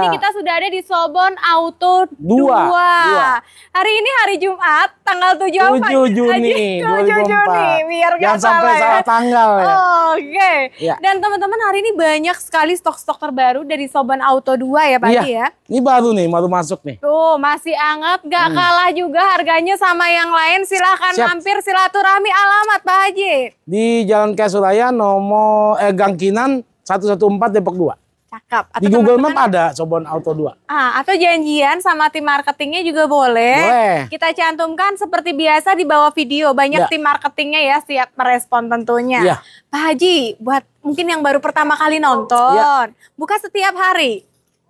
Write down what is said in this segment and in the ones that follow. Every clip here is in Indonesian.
ini iya. kita sudah ada di Sobon Auto 2. 2. Hari ini hari Jumat, tanggal 7, 7 apa? Juni 7 Juni, biar Jangan gak ya. sampai salah, salah ya. tanggal ya. Oh, Oke. Okay. Ya. Dan teman-teman hari ini banyak sekali stok-stok terbaru dari Sobon Auto 2 ya Pak ya. ya. Ini baru nih, baru masuk nih. Tuh, masih anget, gak hmm. kalah juga harganya sama yang lain. Silahkan Siap. mampir silaturahmi alamat Pak Haji. Di Jalan Kesuraya, nomor eh, Gang Kinan 114 Depok 2. Cakep. Atau di Google Map kan ada Cobon Auto 2. Ah, atau janjian sama tim marketingnya juga boleh. Boleh. Kita cantumkan seperti biasa di bawah video. Banyak ya. tim marketingnya ya siap merespon tentunya. Ya. Pak Haji, buat mungkin yang baru pertama kali nonton, ya. buka setiap hari.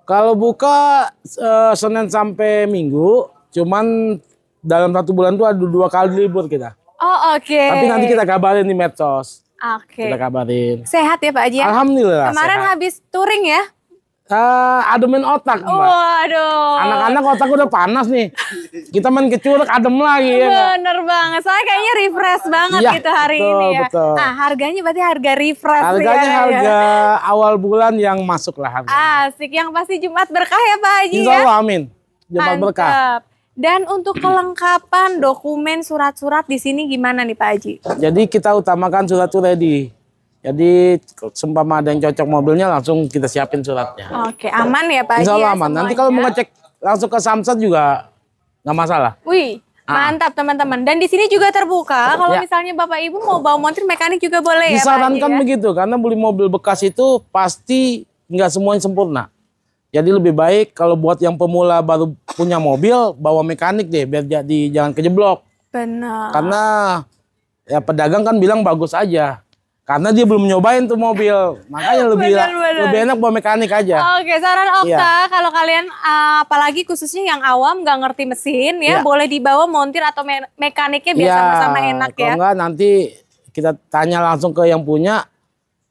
Kalau buka uh, Senin sampai Minggu, cuman dalam satu bulan tuh ada dua kali libur kita. Oh oke. Okay. Tapi nanti kita kabarin di medsos. Oke. Okay. Kita kabarin. Sehat ya Pak Haji? Ya? Alhamdulillah. Kemarin sehat. habis touring ya? Uh, ademin otak, Mbak. Waduh. Anak-anak otak udah panas nih. Kita main kecuruk adem lagi ya. Bener banget. Saya kayaknya refresh banget ya, gitu hari betul, ini ya. Betul. Nah, harganya berarti harga refresh ya. Harganya ya, harga ya. awal bulan yang masuk lah harganya. Asik, yang pasti Jumat berkah ya Pak Haji Insya ya? Allah, amin. Jumat Mantap. berkah. Dan untuk kelengkapan dokumen surat-surat di sini gimana nih Pak Haji? Jadi kita utamakan surat itu ready. Jadi seumpama ada yang cocok mobilnya langsung kita siapin suratnya. Oke, aman ya Pak Haji. Insya Allah ya, aman. Ya, Nanti kalau mau ngecek langsung ke Samsat juga nggak masalah. Wih, ah. Mantap teman-teman. Dan di sini juga terbuka. Kalau ya. misalnya bapak ibu mau bawa montir mekanik juga boleh ya, Disarankan ya. Disarankan begitu karena beli mobil bekas itu pasti nggak semuanya sempurna. Jadi lebih baik kalau buat yang pemula baru punya mobil bawa mekanik deh biar jadi jangan kejeblok. Benar. Karena ya pedagang kan bilang bagus aja. Karena dia belum nyobain tuh mobil, makanya lebih bener, bener. lebih enak bawa mekanik aja. Oke, saran Okta, ya. kalau kalian eh, apalagi khususnya yang awam nggak ngerti mesin ya, ya, boleh dibawa montir atau me mekaniknya biar iya, sama-sama ya, enak kalau ya. Kalau enggak nanti kita tanya langsung ke yang punya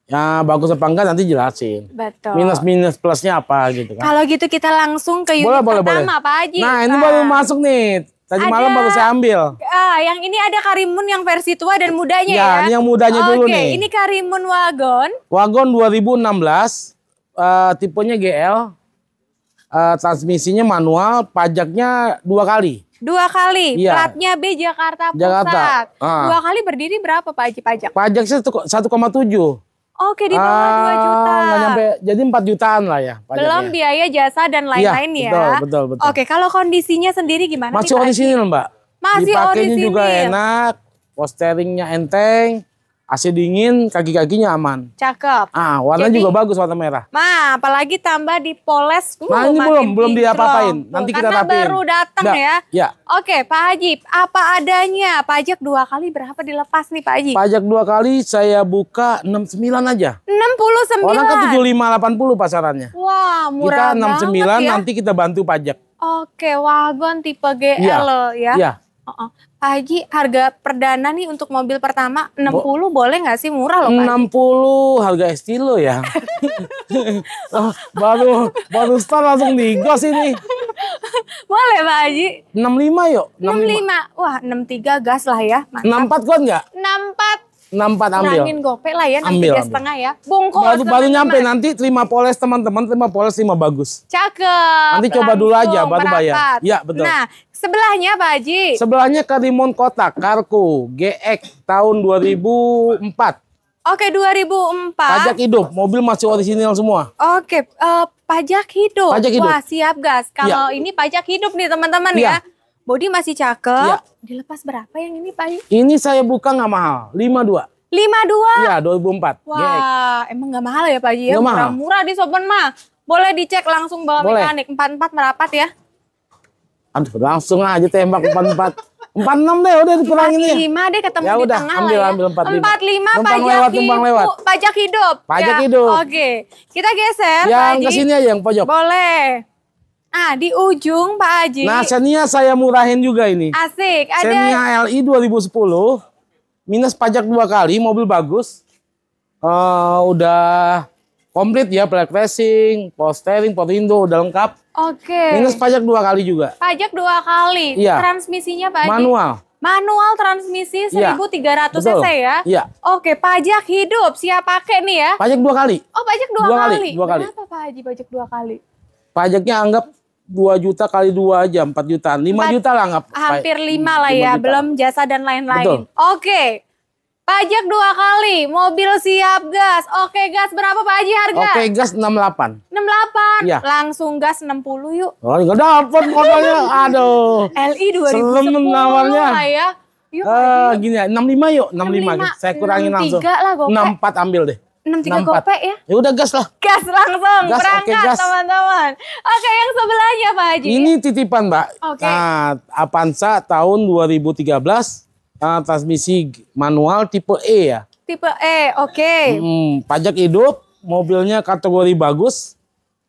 ya bagus apa enggak nanti jelasin. Betul. Minus minus plusnya apa gitu kan. Kalau gitu kita langsung ke unit boleh, pertama boleh, boleh. aja. Nah, ini baru masuk nih. Tadi ada, malam baru saya ambil. Ah, yang ini ada Karimun yang versi tua dan mudanya ya. Ya, ini yang mudanya oh, dulu nih. Oke, ini Karimun Wagon. Wagon 2016, uh, eh, tipenya GL. Uh, eh, transmisinya manual, pajaknya dua kali. Dua kali, iya. platnya B Jakarta Pusat. Jakarta. Uh. Dua kali berdiri berapa Pak Haji pajak? Pajaknya 1,7. Oke di bawah ah, dua juta. nyampe, jadi 4 jutaan lah ya. Pajaknya. Belum biaya jasa dan iya, lain-lain ya. Betul, betul, betul. Oke, kalau kondisinya sendiri gimana? Masih orisinil Mbak. Masih Dipakainya juga enak, posteringnya enteng, AC dingin, kaki-kakinya aman. Cakep. Ah, warna Jadi, juga bagus warna merah. Ma, apalagi tambah dipoles. Uh, nah, ini belum, belum diapa-apain. Nanti Karena kita rapiin. baru datang da, ya. ya. Oke, Pak Haji, apa adanya? Pajak dua kali berapa dilepas nih Pak Haji? Pajak dua kali saya buka 69 aja. 69? Orang kan 75, 80 pasarannya. Wah, murah kita 69, banget ya. nanti kita bantu pajak. Oke, wagon tipe GL ya. ya. ya. Uh -uh. Pak Haji, harga perdana nih untuk mobil pertama 60 Bo boleh nggak sih murah loh Pak 60 Haji? harga estilo ya. oh, baru baru start langsung digas ini. boleh Pak Haji. 65 yuk. 65. 65. Wah 63 gas lah ya. Mantap. 64 kuat nggak? 64. 64 ambil. Nangin gope lah ya, ambil, ambil. setengah ya. Bungkus. Baru, baru nyampe nanti terima poles teman-teman, terima poles terima bagus. Cakep. Nanti coba dulu aja, baru berangkat. bayar. Ya betul. Nah Sebelahnya Pak Haji? Sebelahnya Karimun Kota, Karku, GX tahun 2004. Oke, 2004. Pajak hidup, mobil masih orisinal semua. Oke, uh, pajak hidup. Pajak hidup. Wah, siap gas. Iya. Kalau ya. ini pajak hidup nih teman-teman iya. ya. ya. Bodi masih cakep. Ya. Dilepas berapa yang ini Pak Haji? Ini saya buka nggak mahal, 52. 52? Iya, 2004. Wah, GX. emang nggak mahal ya Pak Haji ya? Murah-murah di Sobon mah. Boleh dicek langsung bawa Boleh. mekanik. 44 merapat ya. Aduh, langsung aja tembak empat empat. Empat enam deh, udah dikurangin ini Lima deh ketemu ya, di udah, tengah ambil, lah ya. Ambil empat lima. Empat lima pajak lewat, hidup. lewat. Pajak hidup. Pajak ya. hidup. Oke, okay. kita geser. Yang ke sini aja yang pojok. Boleh. Nah, di ujung Pak Haji. Nah, Xenia saya murahin juga ini. Asik. Ada... Xenia LI 2010. Minus pajak dua kali, mobil bagus. Uh, udah komplit ya, black racing, Post steering, Port window, udah lengkap. Oke. Okay. Minus pajak dua kali juga. Pajak dua kali. Iya. Transmisinya Pak Haji? Manual. Manual transmisi 1300 ya. cc ya? Iya. Oke, pajak hidup siap pakai nih ya? Pajak dua kali. Oh, pajak dua, dua kali. kali. Dua kali. Kenapa Pak Haji pajak dua kali? Pajaknya anggap 2 juta kali dua aja 4 jutaan, 5 4, juta lah anggap. Hampir 5 lah 5 ya, juta. belum jasa dan lain-lain. Oke. Pajak dua kali, mobil siap gas. Oke gas, berapa Pak Haji harga? Oke gas 68. 68? Iya. Langsung gas 60 yuk. Oh nggak dapet modalnya, aduh. LI 2010 Selem nawarnya. lah ya. Yuk, uh, gini ya, 65 yuk, 65. 65. Saya kurangin langsung. 63 lah gope. 64 ambil deh. 63 gope ya? Ya udah gas lah. Gas langsung, gas, berangkat teman teman Okay, Oke, yang sebelahnya Pak Haji. Ini titipan Mbak. Oke. Okay. Nah, Avanza tahun 2013 Uh, transmisi manual tipe E ya. Tipe E, oke. Okay. Hmm, pajak hidup, mobilnya kategori bagus,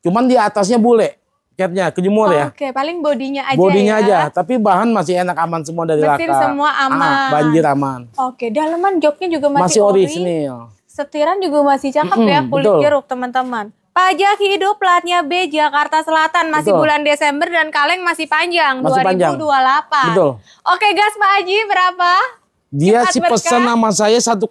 cuman di atasnya bule catnya kejemur oh, ya. Oke, okay. paling bodinya aja. Bodinya ya. aja, tapi bahan masih enak aman semua dari Mesin laka. semua ah, aman. Ah, banjir aman. Oke, okay. dalaman joknya juga masih, masih ori. orisinil. Setiran juga masih cakep mm -hmm, ya kulit jeruk teman-teman. Pajak hidup platnya B Jakarta Selatan masih Betul. bulan Desember dan kaleng masih panjang masih 2028. Panjang. Betul. Oke gas Pak Haji berapa? Dia Cepat sih pesan nama saya 108.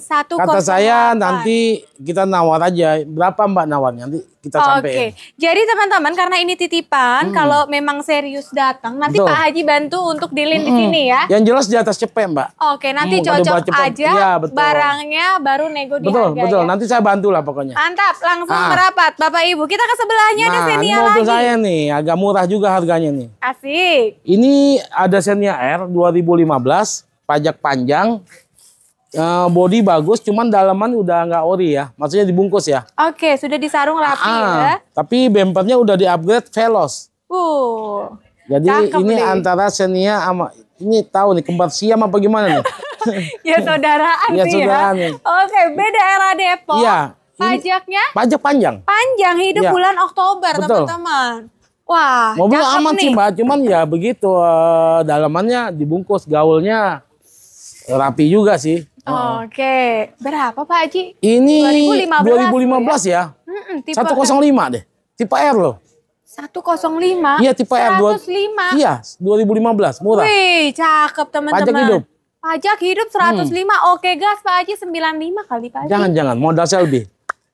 108. Kata saya nanti kita nawar aja. Berapa Mbak nawarnya? Nanti kita Oke. Jadi teman-teman karena ini titipan, hmm. kalau memang serius datang nanti Betul. Pak Haji bantu untuk dealin hmm. di sini ya. Yang jelas di atas cepet Mbak. Oke, okay, nanti hmm, cocok aja ya, barangnya baru nego di betul, harga. Betul, betul. Ya. Nanti saya bantu lah pokoknya. Mantap, langsung ah. merapat Bapak Ibu. Kita ke sebelahnya nah, ada Xenia lagi. saya nih, agak murah juga harganya nih. Asik. Ini ada Xenia R 2015, pajak panjang, Eh, body bagus, cuman dalaman udah nggak ori ya. Maksudnya dibungkus ya. Oke, okay, sudah disarung rapi ah, ya. Tapi bempernya udah di Velos. Uh. Jadi Cakep ini nih. antara Xenia sama ini tahu nih kembar siam apa gimana nih? ya saudaraan ya, sih ya. saudaraan ya. Oke, beda era Depok. Iya. Pajaknya? Pajak panjang. Panjang hidup ya. bulan Oktober, teman-teman. Wah, mobil aman nih. sih mbak, cuman ya begitu uh, dalamannya dibungkus, gaulnya rapi juga sih. Oh, Oke, okay. berapa Pak Haji? Ini 2015, 2015 ya. ya? Mm -mm, tipe 105 R. deh, tipe R loh. 105? Iya, tipe 105. R. 105? Iya, 2015, murah. Wih, cakep teman-teman. Pajak hidup. Pajak hidup 105, hmm. oke okay, gas Pak Haji 95 kali Pak Haji. Jangan-jangan, modal saya lebih.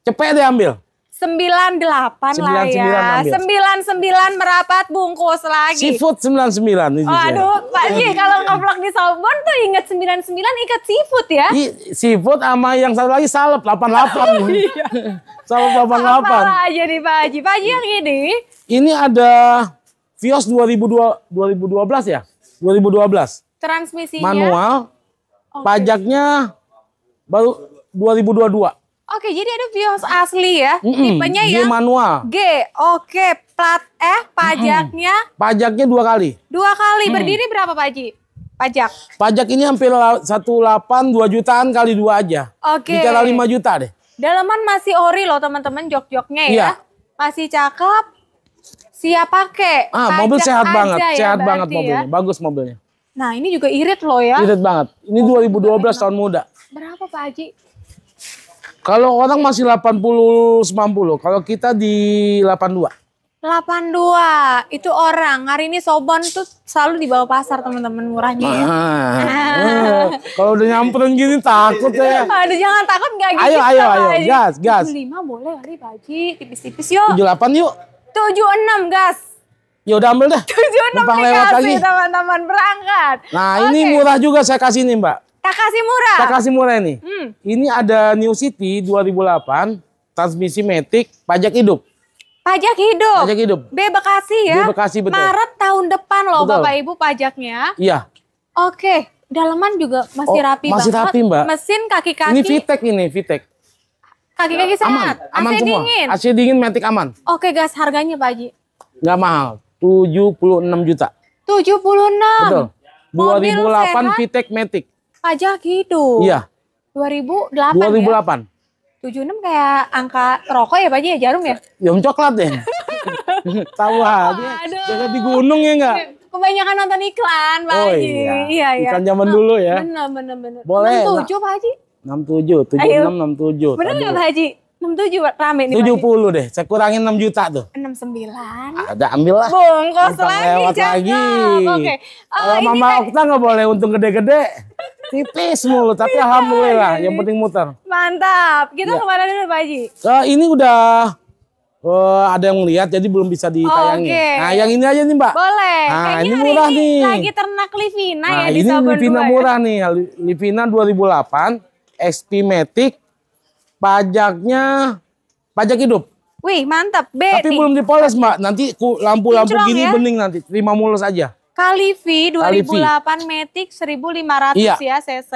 Cepet deh ambil sembilan delapan lah ya. 99 merapat bungkus lagi. Seafood sembilan sembilan Oh, aduh, Pak Ji kalau ngobrol di Sobon tuh inget sembilan ikat seafood ya. I, seafood sama yang satu lagi salep delapan delapan oh, iya. salep 88. Apa aja nih Pak Haji? Pak Haji yang ini. Ini ada Vios dua belas ya? dua dua ribu belas Transmisinya. Manual. Okay. Pajaknya baru dua dua ribu dua ya? Oke, jadi ada bios asli ya. Mm -mm. Tipenya G manual. G. Oke, plat eh pajaknya mm -mm. Pajaknya dua kali. Dua kali. Mm. Berdiri berapa, Pak Haji? Pajak. Pajak ini hampir 18 2 jutaan kali dua aja. Oke. Okay. Bicara 5 juta deh. Dalaman masih ori loh teman-teman jok-joknya ya. Iya. Masih cakep. Siap pakai. Ah, mobil sehat banget, ya, sehat banget ya. mobilnya. Ya. Bagus mobilnya. Nah, ini juga irit loh ya. Irit banget. Ini oh, 2012 tahun muda. Berapa Pak Haji? Kalau orang masih 80 90, kalau kita di 82. 82 itu orang hari ini sobon tuh selalu di bawah pasar teman-teman murahnya ya. Ah. Oh, kalau udah nyamperin gini takut ya. Aduh jangan takut nggak gitu. Ayo ayo ayo gas gas. 75 boleh kali Pak tipis-tipis yuk. 78 yuk. 76 gas. Ya udah ambil dah. 76 Numpang dikasih teman-teman berangkat. Nah okay. ini murah juga saya kasih nih Mbak murah. Takashimura. murah ini. Hmm. Ini ada New City 2008, transmisi Matic, pajak hidup. Pajak hidup. Pajak hidup. B Bekasi ya. B Bekasi betul. Maret tahun depan loh betul. Bapak Ibu pajaknya. Iya. Oke, dalaman juga masih oh, rapi masih banget. Masih rapi, Mbak. Mesin kaki-kaki. Ini Vitek ini, Vitek. Kaki-kaki sehat. Aman, aman AC semua. dingin. AC dingin Matic aman. Oke, gas harganya Pak Haji. Enggak mahal. 76 juta. 76. Betul. 2008 Vitek Matic pajak hidup. Gitu. Iya. 2008. 2008. Ya? 76 kayak angka rokok ya Pak ya jarum ya? Jarum ya, coklat deh. Tahu aja. jangan di gunung ya enggak? Kebanyakan nonton iklan Pak Oh, iya. iya, iya. Iklan zaman dulu ya. Bener bener bener. Boleh. 67 Pak Haji. 67, 76, 67. Bener nggak Pak Haji? 67 rame nih. tujuh puluh deh, saya kurangin enam juta tuh. enam sembilan Ada ambil lah. Bungkus lagi, lewat jangkau. lagi. Oke. Okay. Eh, uh, Mama kayak... Okta nggak boleh untung gede-gede. Tipis mulu, tapi Tidak alhamdulillah yang penting muter. Mantap. Kita ya. kemana dulu Pak Haji? Uh, ini udah uh, ada yang lihat jadi belum bisa ditayangin. Oh, okay. Nah, yang ini aja nih, Mbak. Boleh. Nah, Kayaknya ini hari murah ini nih. lagi ternak Livina ya nah, ya ini Livina murah nih. Livina 2008 XP Matic Pajaknya pajak hidup. Wih, mantap. B. Tapi belum dipoles, Mbak. Nanti lampu-lampu gini ya? bening nanti. Terima mulus aja. Kali V 2008 Matic 1500 iya. ya cc.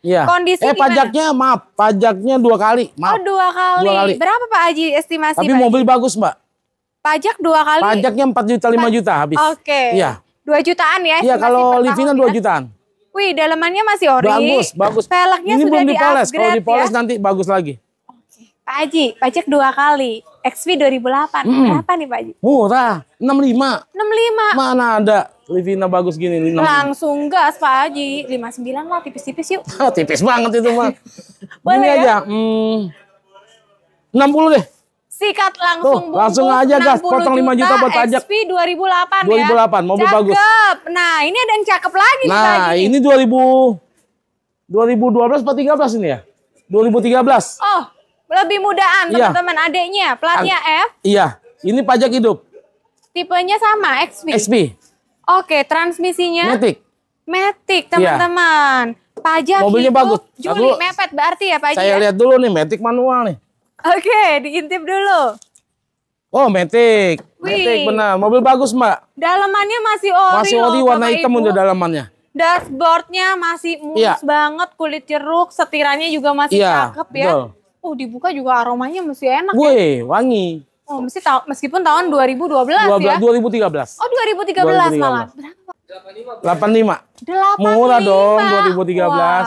Iya. Kondisi Eh gimana? pajaknya maaf, pajaknya dua kali. Maaf. Oh, dua kali. Dua kali. Berapa Pak Aji estimasi? Tapi Pak mobil Haji? bagus, Mbak. Pajak dua kali. Pajaknya 4 juta 5 juta habis. Oke. Okay. Iya. 2 jutaan ya. Iya, kalau Livina ya. dua jutaan. Wih, dalamannya masih ori. Bagus, bagus. Velgnya Ini sudah belum dipoles. Kalau ya. dipoles ya? nanti bagus lagi. Pak Haji, pajak dua kali. XV 2008. Hmm. Berapa nih Pak Haji? Murah, 65. 65. Mana ada Livina bagus gini. 65. Langsung gas Pak Haji. 59 lah, tipis-tipis yuk. Tipis banget itu mah. Boleh gini ya? aja, hmm, 60 deh. Sikat langsung Tuh, bumbu. Langsung aja gas, potong 5 juta juta buat pajak. XV 2008, 2008 ya. 2008, mobil cakep. bagus. Cakep. Nah, ini ada yang cakep lagi nah, nih Pak nah, Haji. Nah, ini 2000, 2012 atau 2013 ini ya? 2013. Oh, lebih mudaan teman iya. teman-teman adiknya, platnya A F. Iya, ini pajak hidup. Tipenya sama XP. XP. Oke, transmisinya Matic. Matic, iya. teman-teman. Iya. Pajak Mobilnya hidup. bagus. Juli mepet berarti ya Pak Saya ya? lihat dulu nih Matic manual nih. Oke, diintip dulu. Oh, Matic. Wih. Matic benar. Mobil bagus, Mbak. Dalamannya masih ori. Masih ori loh, warna hitam udah dalamannya dashboardnya masih mulus yeah. banget kulit jeruk setirannya juga masih yeah, cakep ya betul oh dibuka juga aromanya mesti enak Woi, ya? wangi. Oh, mesti ta meskipun tahun 2012 12, ya? 2013. Oh, 2013, 2013. malah. Berapa? 85. 85. Murah dong 2013. Wah,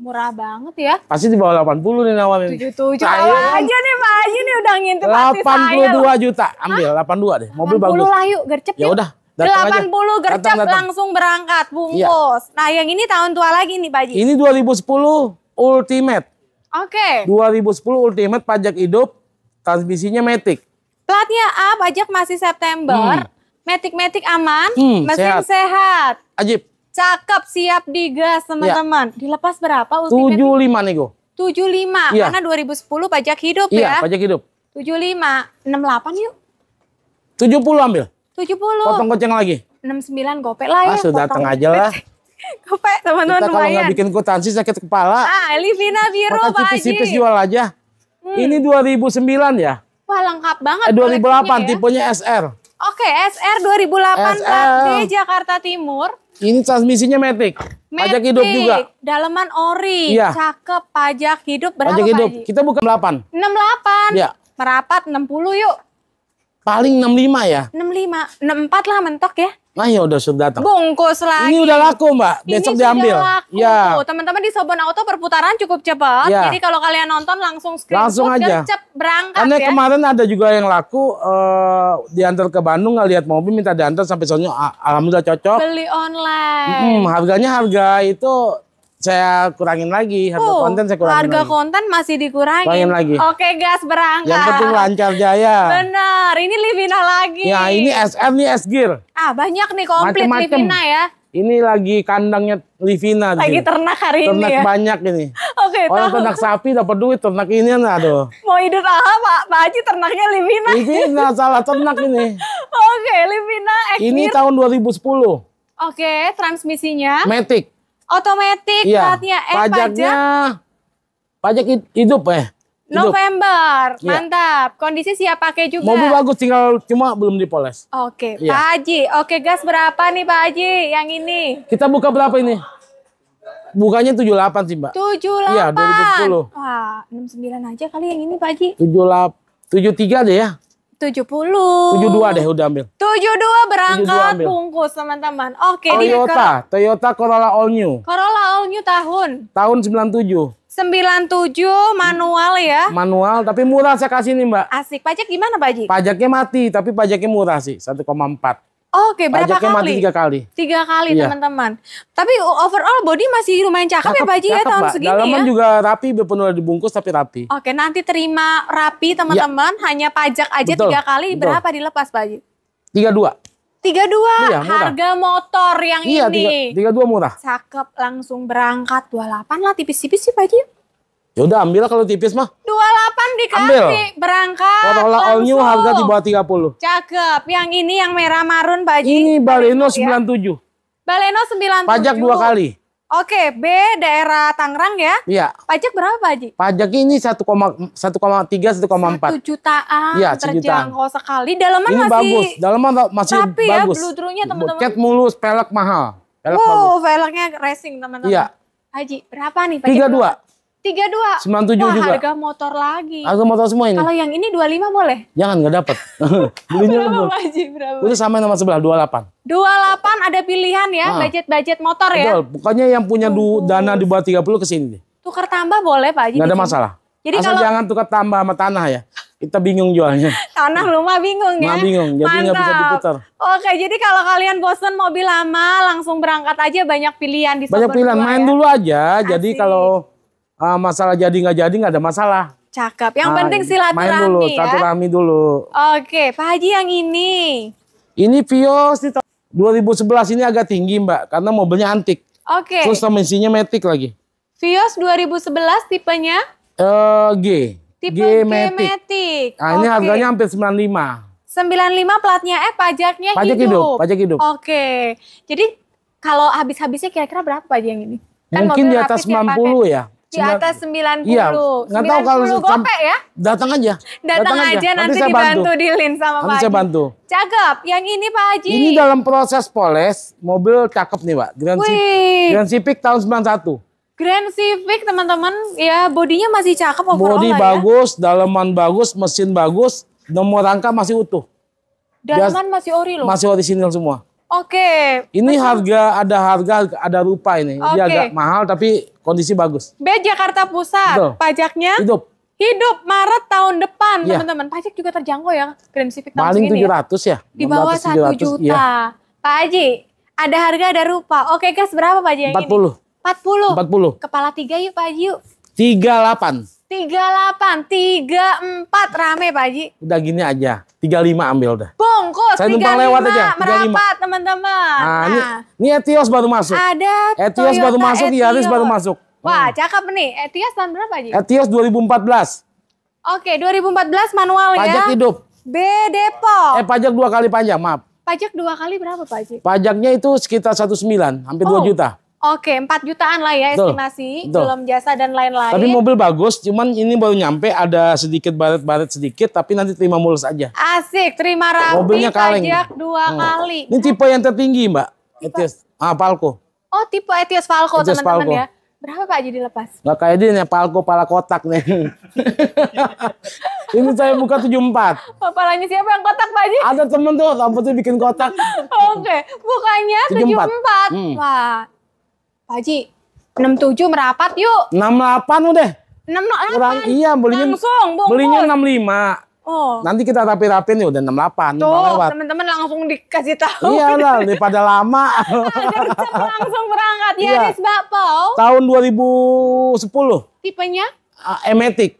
murah banget ya. Pasti di bawah 80 nih awalnya. 77 saya aja nih Pak Haji nih udah ngintip 82 saya juta. Ambil Hah? 82 deh. Mobil 80 bagus. 80 lah yuk, gercep Ya udah, 80 aja. gercep datang, datang. langsung berangkat iya. bungkus. Iya. Nah, yang ini tahun tua lagi nih, Pak Haji. Ini 2010 Ultimate. Oke. Okay. 2010 Ultimate pajak hidup, transmisinya Matic. Platnya A, pajak masih September. Hmm. Matic-matic aman, hmm, mesin sehat. sehat. Ajib. Cakep, siap digas ya. teman-teman. Ya. Dilepas berapa Ultimate? 75 nego. 75, ya. karena 2010 pajak hidup iya, ya. Iya, pajak hidup. 75, 68 yuk. 70 ambil. 70. Potong koceng lagi. 69 gopek lah ya. Ah, sudah tengah aja lah. Kopek teman-teman Kita kalau nggak bikin kuitansi sakit kepala. Ah, Livina biru Maka Pak tipis-tipis jual aja. Hmm. Ini 2009 ya? Wah lengkap banget. Eh, 2008 ya? tipenya SR. Oke, okay, SR 2008 SR. Pak D Jakarta Timur. Ini transmisinya Matic. Matic. Pajak hidup juga. Daleman ori. Iya. Cakep pajak hidup berapa Pajak hidup. Pak Kita buka 8. 68. Iya. Merapat 60 yuk. Paling 65 ya? 65. 64 lah mentok ya. Nah ya udah sudah datang. Bungkus lagi. Ini udah laku mbak, besok Ini diambil. Laku. Ya. Teman-teman di Sobon Auto perputaran cukup cepat. Ya. Jadi kalau kalian nonton langsung screenshot langsung aja. Cep berangkat Karena ya. kemarin ada juga yang laku uh, diantar ke Bandung nggak lihat mobil minta diantar sampai soalnya ah, alhamdulillah cocok. Beli online. Hmm, harganya harga itu saya kurangin lagi harga uh, konten saya kurangin harga lagi. konten masih dikurangi kurangin lagi oke gas berangkat yang penting lancar jaya benar ini Livina lagi ya ini SM nih S Gear ah banyak nih komplit Macem -macem. Livina ya ini lagi kandangnya Livina. Lagi disini. ternak hari ternak ini ya? banyak ini. Oke. Okay, Orang tahu. ternak sapi dapat duit, ternak ini aduh. Mau hidup apa Pak? Pak Haji ternaknya Livina. Livina salah ternak ini. Oke, okay, Livina X Ini tahun 2010. Oke, okay, transmisinya. Matic otomatis iya. saatnya eh pajaknya pajak, hidup eh hidup. November iya. mantap kondisi siap pakai juga mobil bagus tinggal cuma belum dipoles oke iya. Pak Haji oke gas berapa nih Pak Haji yang ini kita buka berapa ini Bukanya 78 sih mbak 78 Iya 2010 Wah 69 aja kali yang ini Pak Haji 78 73 deh ya tujuh puluh tujuh dua deh udah ambil. tujuh dua berangkat 72 bungkus teman-teman. Oke, Toyota, di Toyota Corolla All New. Corolla All New tahun? Tahun 97. tujuh manual ya? Manual, tapi murah saya kasih nih mbak. Asik, pajak gimana Pak Haji? Pajaknya mati, tapi pajaknya murah sih, satu koma empat Oke, berapa kali? mati tiga kali. Tiga kali iya. teman-teman. Tapi overall body masih lumayan cakep, ya, cakep ya Pak Haji ya tahun segini Dalaman ya. juga rapi, penuh dibungkus tapi rapi. Oke, nanti terima rapi iya. teman-teman. Ya. Hanya pajak aja tiga kali, betul. berapa dilepas Pak Haji? Tiga dua. Tiga dua, iya, harga motor yang iya, ini. Iya, tiga, tiga dua murah. Cakep, langsung berangkat. dua delapan lah, tipis-tipis sih Pak Haji. Ya udah ambil kalau tipis mah. 28 dikasih ambil. berangkat. Corolla all new harga di bawah 30. Cakep. Yang ini yang merah marun Pak Haji. Ini Baleno ya? 97. Baleno 97. Pajak dua kali. Oke, B daerah Tangerang ya. Iya. Pajak berapa Pak Haji? Pajak ini 1,3 1,4. 1 jutaan. Iya, terjangkau jutaan. sekali. Dalaman ini masih bagus. Dalaman masih tapi ya, bagus. Tapi ya bludrunya teman-teman. Cat mulus, pelek mahal. Pelek wow, bagus. peleknya racing teman-teman. Iya. Haji, berapa nih pajak? 32. Berapa? tiga dua sembilan tujuh juga harga motor lagi harga motor semua ini kalau yang ini dua lima boleh jangan nggak dapat berapa wajib berapa itu sama nama sebelah dua delapan dua delapan ada pilihan ya nah. budget budget motor ya. Betul. ya pokoknya yang punya du, dana di bawah tiga puluh kesini tukar tambah boleh pak nggak ada masalah jadi asal kalau... jangan tukar tambah sama tanah ya kita bingung jualnya. Tanah rumah bingung ya. Nah, bingung, jadi nggak bisa diputar. Oke, jadi kalau kalian bosan mobil lama, langsung berangkat aja banyak pilihan di Banyak pilihan, main ya. dulu aja. Asik. Jadi kalau uh, masalah jadi nggak jadi nggak ada masalah. Cakap, Yang nah, penting silaturahmi main dulu, ya. Silaturahmi dulu. Oke, Pak Haji yang ini. Ini Vios di 2011 ini agak tinggi Mbak karena mobilnya antik. Oke. Okay. Terus sama metik lagi. Vios 2011 tipenya? uh, G. Tipe G, G Matic. Matic. Nah, okay. ini harganya hampir 95. 95 platnya eh pajaknya pajak hidup. hidup. Pajak hidup. Oke. Jadi kalau habis-habisnya kira-kira berapa aja yang ini? Kan Mungkin di atas 90 ya. Di atas 90. Iya, enggak tahu kalau gope ya? Datang aja. Datang, datang aja, aja nanti, nanti dibantu bantu. dilin sama nanti Pak Haji. saya bantu. Cakep. Yang ini Pak Haji. Ini dalam proses poles, mobil cakep nih Pak. Grand Wih. Civic, Grand Civic tahun 91. Grand Civic teman-teman, ya bodinya masih cakep overall Body ya. bagus, daleman bagus, mesin bagus, nomor rangka masih utuh. Daleman masih ori loh. Masih ori sini semua. Oke. Okay. Ini Betul. harga ada harga ada rupa ini. Okay. Dia agak mahal tapi kondisi bagus. B Jakarta Pusat. Betul. Pajaknya hidup. Hidup Maret tahun depan, yeah. teman-teman. Pajak juga terjangkau ya Grand Civic tahun Paling ini. Paling ya. 700 ya. Di bawah 1 juta. Ya. Pak Haji, ada harga ada rupa. Oke, okay, gas berapa Pak Haji yang 40. ini? 40. 40. 40. Kepala 3 yuk Pak Haji yuk. 38. 38, 34 rame Pak Haji. Udah gini aja, 35 ambil udah. Bungkus, Saya 35 lewat aja, merapat teman-teman. Nah, nah. Ini, ini Etios baru masuk. Ada Etios baru masuk, Etios. Yaris baru masuk. Wah hmm. cakep nih, Etios tahun berapa Haji? Etios 2014. Oke, 2014 manual Pajak ya. Pajak hidup. B Depok. Eh pajak dua kali pajak, maaf. Pajak dua kali berapa Pak Haji? Pajaknya itu sekitar 19, hampir oh. 2 juta. Oke, 4 jutaan lah ya estimasi Betul. belum jasa dan lain-lain. Tapi mobil bagus, cuman ini baru nyampe ada sedikit baret-baret sedikit, tapi nanti terima mulus aja. Asik, terima rapi. Mobilnya kaleng. Pajak dua hmm. kali. Ini tipe yang tertinggi, Mbak. Tipe. Etios, ah Palco. Oh, tipe Etios Falco teman-teman ya. Berapa Pak jadi lepas? Nggak kayak dia nih, Palco pala kotak nih. ini saya buka 74. Palanya siapa yang kotak Pak Haji? Ada temen tuh, rambutnya bikin kotak. Oke, bukanya 74. 74. Hmm. Wah, Haji, 67 merapat yuk. 68 udah. 68. Kurang iya belinya. Langsung, bungkus. Belinya 65. Oh. Nanti kita rapi-rapin ya udah 68 Tuh, teman-teman langsung dikasih tahu. Iya lah, daripada lama. Agar langsung berangkat ya, Yaris iya. Bakpao. Tahun 2010. Tipenya? Uh, emetik.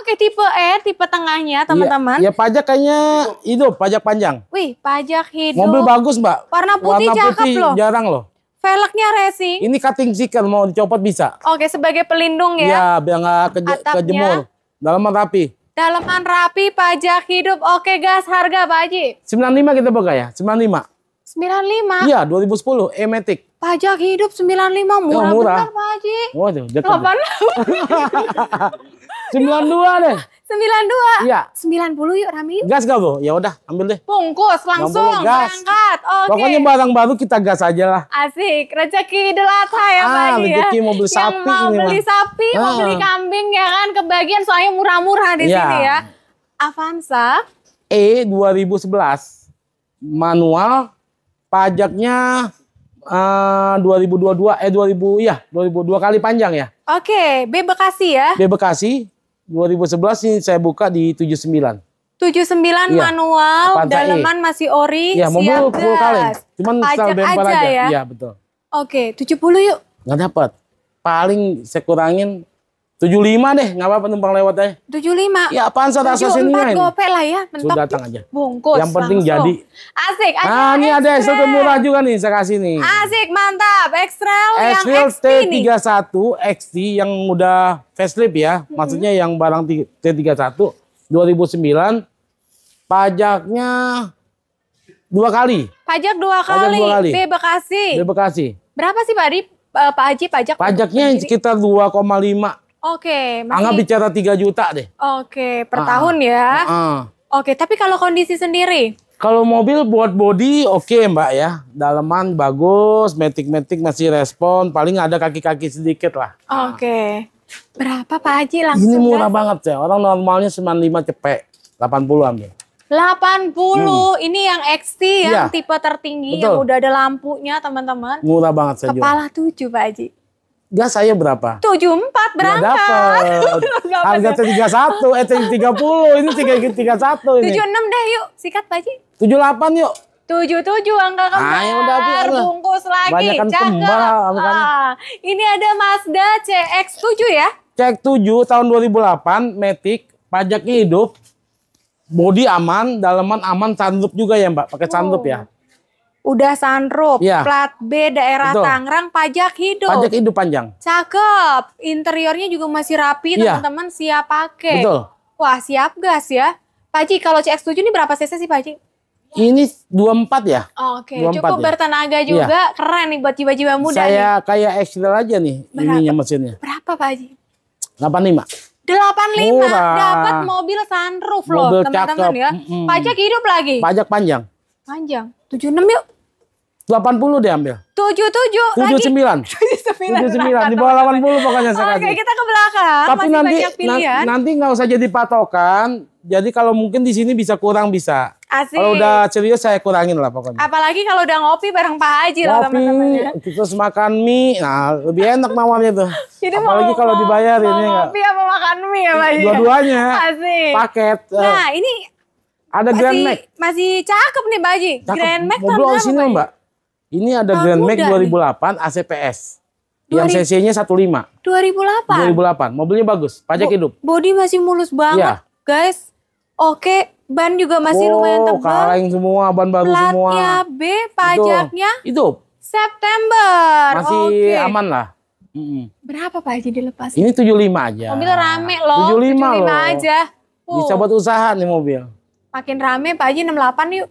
Oke, tipe R, e, tipe tengahnya iya. teman-teman. Ya, ya pajak kayaknya hidup, pajak panjang. Wih, pajak hidup. Mobil bagus, Mbak. Warna putih Warna cakep putih loh. jarang loh. Velgnya racing. Ini cutting chicken mau dicopot bisa. Oke, sebagai pelindung ya. Iya, biar nggak ke kejemur. Dalaman rapi. Dalaman rapi, pajak hidup. Oke, gas harga Pak Haji. 95 kita buka ya, 95. 95? Iya, 2010 emetik. Pajak hidup 95 murah, ya, murah. bener Pak Haji. Waduh, dekat. 92 deh sembilan dua Iya. puluh yuk Rami. Gas gak, Bu? Ya udah, ambil deh. Bungkus langsung berangkat. Oke. Okay. Pokoknya barang baru kita gas aja lah. Asik. Rezeki Idul Adha ya, ah, Pak ya. rezeki mau beli Yang sapi mau beli sapi, ah. mau beli kambing ya kan kebagian soalnya murah-murah di ya. sini ya. Avanza E sebelas manual pajaknya ah, uh, 2022 eh 2000 ya 2002 kali panjang ya. Oke, okay. B Bekasi ya. B Bekasi 2011 ini saya buka di 79. 79 iya. manual, dalaman daleman masih ori, ya, siap gas. 10 kaleng. Cuman Pajak aja, aja ya. Iya, betul. Oke, 70 yuk. Gak dapat. Paling saya kurangin 75 deh, nggak apa-apa numpang lewat aja. 75. Ya apaan saat asasin ini main? gopek lah ya, mentok. Sudah datang aja. Bungkus. Yang penting langsung. jadi. Asik, ada Nah, ini ada Excel murah juga nih saya kasih nih. Asik, mantap. Excel yang XT T31 XT yang udah facelift ya. Mm -hmm. yang barang T31 2009 pajaknya dua kali. Pajak dua kali. Pajak dua kali. B Bekasi. B Bekasi. Berapa sih Pak Adi? Eh, Pak Haji pajak? Pajaknya sekitar 2,5 Oke. Okay, ah, Anggap bicara 3 juta deh. Oke, okay, per uh tahun ya. Uh Oke, okay, tapi kalau kondisi sendiri? Kalau mobil buat body oke okay, mbak ya. Daleman bagus, metik-metik masih respon. Paling ada kaki-kaki sedikit lah. Ah. Oke. Okay. Berapa Pak Haji langsung? Ini murah kan? banget ya. Orang normalnya 95 cepek. 80 puluh ambil. 80 hmm. ini yang XT yang ya. tipe tertinggi Betul. yang udah ada lampunya teman-teman. Murah banget saja. Kepala tujuh 7 Pak Haji gas saya berapa? 74 berangkat. Gak Harga 31, eh 30, ini 31 ini. 76 deh yuk, sikat Pak Ji. 78 yuk. 77 angka kembar. Ah, udah Bungkus lagi. Banyak kan kembar. Ah, kan. ini ada Mazda CX-7 ya? CX-7 tahun 2008, Matic, pajaknya hidup. Bodi aman, daleman aman, sunroof juga ya Mbak, pakai sunroof oh. ya udah sunroof, ya. plat B daerah Betul. Tangerang, pajak hidup. Pajak hidup panjang. Cakep. Interiornya juga masih rapi, teman iya. teman-teman siap pakai. Betul. Wah, siap gas ya. Pak Ji, kalau CX7 ini berapa cc sih Pak Ji? Ini 24 ya. Oke, okay. cukup ya. bertenaga iya. juga. Ya. Keren nih buat jiwa-jiwa muda Saya nih. kayak ekstra aja nih berapa? ininya mesinnya. Berapa Pak lima. 85. 85 dapat mobil sunroof loh teman-teman ya. Pajak hidup lagi. Pajak panjang. Panjang. 76 yuk. 80 diambil. 77 79. 79. 79 di bawah 80 pokoknya saya Oke, kita ke belakang. Tapi Masih nanti na nanti nggak usah jadi patokan. Jadi kalau mungkin di sini bisa kurang bisa. Asik. Kalau udah serius saya kurangin lah pokoknya. Apalagi kalau udah ngopi bareng Pak Haji lah teman-temannya. terus makan mie. Nah, lebih enak mawarnya tuh. Jadi Apalagi kalau dibayar ini ini ya ngopi apa makan mie ya Pak Haji? Dua-duanya. Asik. Paket. Eh. Nah, ini ada masih, Grand Mac. Masih cakep nih Pak Haji. Grand Mac Mobil orisinil Mbak. Ini ada Grand Max 2008 nih. ACPS. yang CC-nya 15. 2008. 2008. Mobilnya bagus, pajak Bo hidup. Body masih mulus banget, ya. guys. Oke, ban juga masih oh, lumayan tebal. kaleng semua, ban baru Platnya semua. Platnya B, pajaknya Itu. September. Masih okay. aman lah. Mm -hmm. Berapa Pak Haji dilepas? Ini 75 aja. Mobil rame loh. 75, 75 loh. aja. Uh. Bisa buat usaha nih mobil. Makin rame Pak Haji 68 yuk.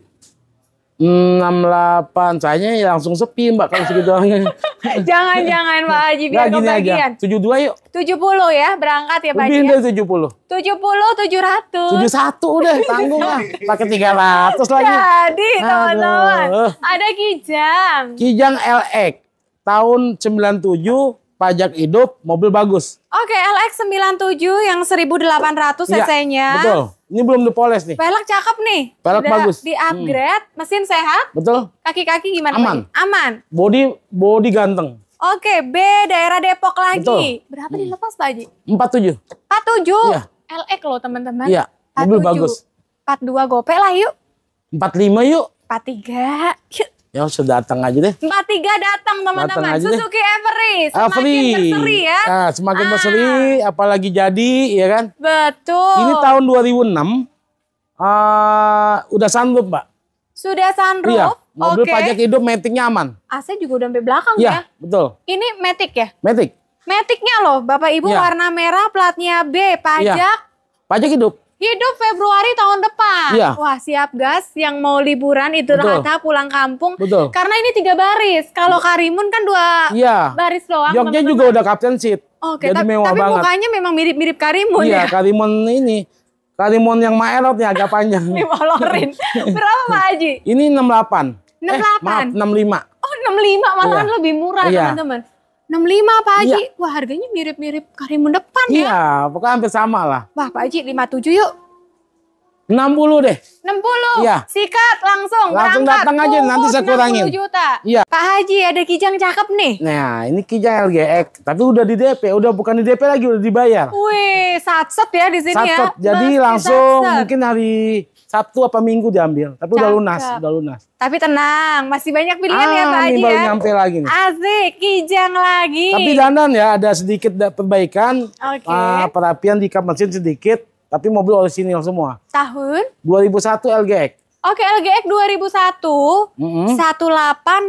68 sayangnya ya langsung sepi mbak kalau segitu jangan jangan Pak Haji biar Nggak, kebagian aja. 72 yuk puluh ya berangkat ya Pak Haji lebih ya. puluh 70 70 700 satu udah tanggung lah pakai ratus lagi jadi teman-teman ada Kijang Kijang LX tahun sembilan tujuh pajak hidup, mobil bagus. Oke, LX 97 yang 1800 cc-nya. Ya, betul. Ini belum dipoles nih. Pelek cakep nih. Pelek Udah bagus. Di-upgrade, hmm. mesin sehat. Betul. Kaki-kaki gimana? Aman. Lagi? Aman. Body body ganteng. Oke, B daerah Depok lagi. Betul. Berapa hmm. dilepas Pak Haji? 47. 47. Ya. LX loh teman-teman. Iya. -teman. Mobil bagus. 42 gope lah yuk. 45 yuk. 43. Yuk. Ya sudah datang aja deh. Empat tiga datang teman-teman. Suzuki deh. Every ah, semakin Every. berseri ya. Nah, semakin ah. berseri, apalagi jadi, ya kan? Betul. Ini tahun 2006, uh, ah, udah sunroof, Mbak. Sudah sunroof. Iya, mobil okay. pajak hidup metiknya aman. AC ah, juga udah sampai belakang iya, ya. betul. Ini metik ya? Metik. Metiknya loh, Bapak Ibu ya. warna merah, platnya B, iya. pajak. Ya. Pajak hidup hidup Februari tahun depan. Iya. Wah siap gas yang mau liburan itu rata pulang kampung. Betul. Karena ini tiga baris. Kalau Karimun kan dua iya. baris doang. Jogja teman -teman. juga udah captain seat. Oke, Jadi tapi, mewah tapi banget. mukanya memang mirip-mirip Karimun iya, ya. Iya, Karimun ini. Karimun yang maelot nih agak panjang. Ini molorin. Berapa Pak Haji? Ini 68. 68. Eh, maaf, 65. Oh, 65 malahan iya. lebih murah, iya. teman-teman. Iya. Teman -teman. 65 Pak Haji. Iya. Wah harganya mirip-mirip Karimun depan iya, ya. Iya, pokoknya hampir sama lah. Wah Pak Haji 57 yuk. 60 deh. 60. Iya. Sikat langsung. Langsung berangkat. datang aja nanti saya kurangin. juta. Iya. Pak Haji ada kijang cakep nih. Nah, ini kijang LGX, tapi udah di DP, udah bukan di DP lagi, udah dibayar. Wih, satset ya di sini satset. ya. Jadi Mas, langsung satset. mungkin hari Sabtu apa Minggu diambil, tapi Cangka. udah lunas, udah lunas. Tapi tenang, masih banyak pilihan ya, ah, ya Pak Haji baru ya. nyampe lagi nih. Asik, kijang lagi. Tapi dandan ya, ada sedikit perbaikan, okay. uh, perapian di kap mesin sedikit, tapi mobil orisinil semua. Tahun? 2001 LGX. Oke, LGX 2001, mm -hmm. 18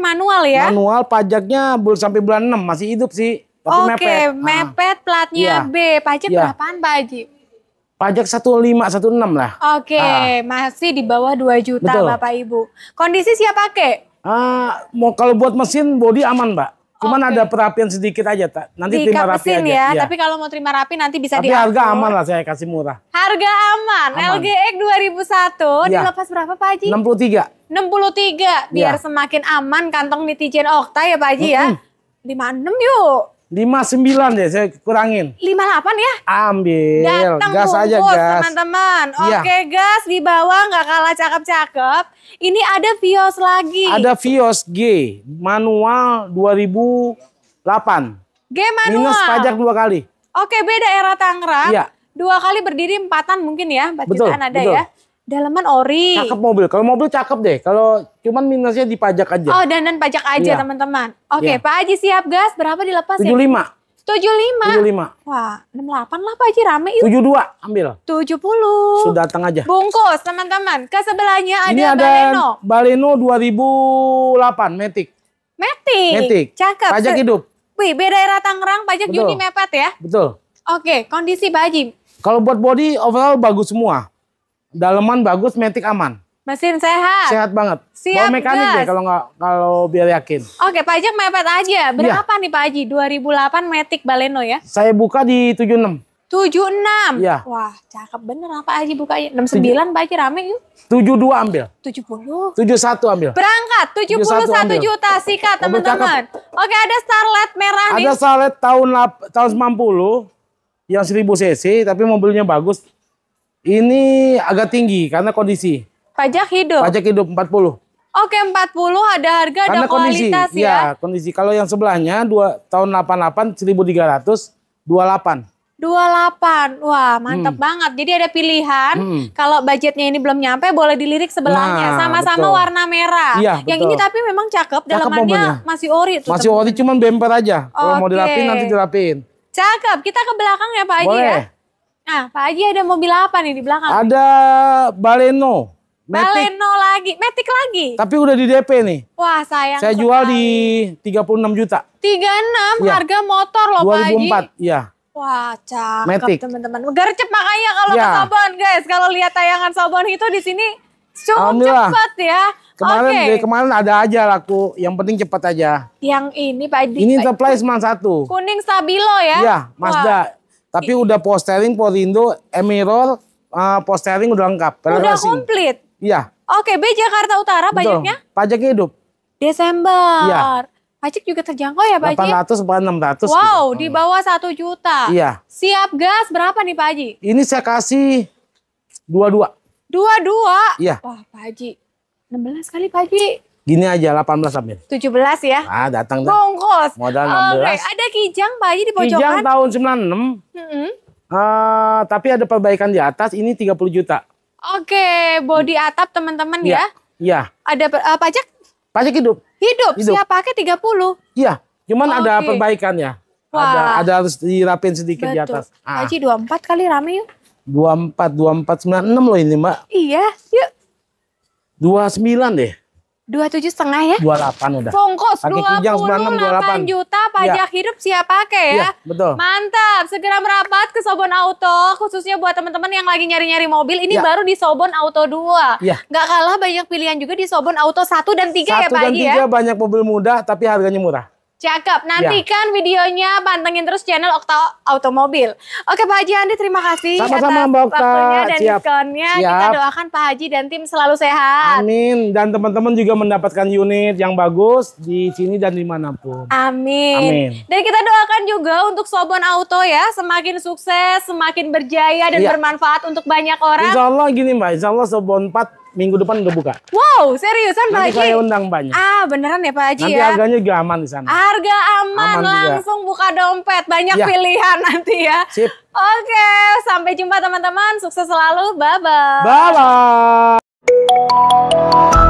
manual ya? Manual, pajaknya belum sampai bulan 6, masih hidup sih. Oke, mepet, ah. mepet ah. platnya yeah. B. Pajak yeah. berapaan Pak Haji? pajak satu enam lah. Oke, okay, ah. masih di bawah 2 juta Betul. Bapak Ibu. Kondisi siap pakai? Ah, mau kalau buat mesin body aman, Mbak. Cuman okay. ada perapian sedikit aja, tak. Nanti Di terima rapi aja. Ya, ya. Tapi kalau mau terima rapi nanti bisa di. harga aman lah saya kasih murah. Harga aman. aman. LGX 2001 ya. dilepas berapa Pak Haji? 63. 63 biar ya. semakin aman kantong netizen Okta ya Pak Haji mm -hmm. ya. 56 yuk lima sembilan ya, saya kurangin. lima delapan ya? Ambil. Datang gas aja gas. teman-teman. Iya. Oke gas di bawah nggak kalah cakep-cakep. Ini ada Vios lagi. Ada Vios G manual dua ribu delapan G manual. Minus pajak dua kali. Oke beda era Tangerang. Iya. Dua kali berdiri empatan mungkin ya, empat jutaan ada betul. ya. Dalaman ori. Cakep mobil. Kalau mobil cakep deh. Kalau cuman minusnya dipajak aja. Oh, dandan pajak aja iya. teman-teman. Oke, okay, iya. Pak Haji siap gas. Berapa dilepas 75. ya? 75. 75. Wah, 68 lah Pak Haji rame itu. 72 ambil. 70. Sudah datang aja. Bungkus teman-teman. Ke sebelahnya ada, Ini ada Baleno. Baleno 2008 Matic. Matic. Matic. Cakep. Pajak hidup. Wih, beda era Tangerang pajak Betul. Juni mepet ya. Betul. Oke, kondisi Pak Haji. Kalau buat body overall bagus semua Daleman bagus, metik aman. Mesin sehat. Sehat banget. Siap Bawa mekanik gas. deh kalau nggak kalau biar yakin. Oke, Pak Ajak mepet aja. Iya. Berapa ya. nih Pak Haji? 2008 metik Baleno ya? Saya buka di 76. 76. Ya. Wah, cakep bener apa Haji bukanya. 69 Pak Haji ya. rame yuk. 72 ambil. 70. 71 ambil. Berangkat 71, 71 juta sikat teman-teman. Oke, ada Starlet merah ada nih. Ada Starlet tahun tahun 90 yang 1000 cc tapi mobilnya bagus ini agak tinggi karena kondisi. Pajak hidup. Pajak hidup 40. Oke, 40 ada harga karena ada kualitas kondisi, ya. Iya, kondisi. Kalau yang sebelahnya dua tahun 88 1300 28. 28. Wah, mantap hmm. banget. Jadi ada pilihan hmm. kalau budgetnya ini belum nyampe boleh dilirik sebelahnya. Nah, Sama-sama nah, warna merah. Iya, betul. Yang ini tapi memang cakep, cakep dalamannya momennya. masih ori tuh. Masih ori cuman bemper aja. Okay. Kalau mau dilapin nanti dilapin. Cakep. Kita ke belakang ya Pak Haji ya. Nah, Pak Haji ada mobil apa nih di belakang? Ada Baleno. Matic. Baleno lagi, Matic lagi. Tapi udah di DP nih. Wah, sayang. Saya sekali. jual di 36 juta. 36 ya. harga motor loh 2004, Pak Haji. iya. Wah, cakep teman-teman. Gercep makanya kalau ya. ke iya. Sabon, guys. Kalau lihat tayangan Sabon itu di sini cukup cepat ya. Kemarin okay. kemarin ada aja laku, yang penting cepat aja. Yang ini Pak Haji. Ini supply Man Kuning Sabilo ya. Iya, Mazda. Wah. Tapi udah postering, porindo, emirol, uh, ah, postering udah lengkap. Udah komplit. Iya. Oke, B Jakarta Utara Betul. pajaknya? Pajaknya hidup. Desember. Iya. Pajak juga terjangkau ya Pak Haji? 800 sampai 600. Wow, gitu. di bawah 1 juta. Iya. Siap gas berapa nih Pak Haji? Ini saya kasih 22. 22? Iya. Wah Pak Haji, 16 kali Pak Haji. Gini aja 18 ambil. 17 ya. Ah, datang dah. Bongkos. Modal 16. Okay. Ada Kijang Pak Haji di pojokan. Kijang tahun 96. Mm -hmm. uh, tapi ada perbaikan di atas ini 30 juta. Oke, okay. body atap teman-teman iya, ya. Iya. Ya. Ada uh, pajak? Pajak hidup. Hidup. hidup. Siap pakai 30. Iya, cuman oh, ada okay. perbaikan ya. Wah. Ada ada harus dirapin sedikit Betul. di atas. Ah. Haji 24 kali rame yuk. 24 24 96 loh ini, Mbak. Iya, yuk. 29 deh dua tujuh setengah ya? Dua delapan udah. songkos dua puluh delapan juta pajak iya. ya. hidup siapa pakai ya? ya? Betul. Mantap. Segera merapat ke Sobon Auto, khususnya buat teman-teman yang lagi nyari-nyari mobil. Ini ya. baru di Sobon Auto dua Ya. nggak kalah banyak pilihan juga di Sobon Auto satu dan tiga ya Pak ya? Satu dan tiga banyak mobil mudah tapi harganya murah. Cakep. Nantikan ya. Kan videonya, pantengin terus channel Okta Automobil. Oke Pak Haji Andi, terima kasih Sama-sama, atas Mbak Okta. waktunya dan Siap. diskonnya. Siap. Kita doakan Pak Haji dan tim selalu sehat. Amin. Dan teman-teman juga mendapatkan unit yang bagus di sini dan dimanapun. Amin. Amin. Dan kita doakan juga untuk Sobon Auto ya, semakin sukses, semakin berjaya dan ya. bermanfaat untuk banyak orang. Insya Allah gini Mbak, Insya Allah Sobon 4 minggu depan udah buka. Wow, seriusan Pak Haji? saya undang banyak. Ah, beneran ya Pak Haji nanti ya? harganya juga aman di sana. Harga aman, aman langsung juga. buka dompet. Banyak ya. pilihan nanti ya. Sip. Oke, sampai jumpa teman-teman. Sukses selalu. Bye-bye. Bye-bye.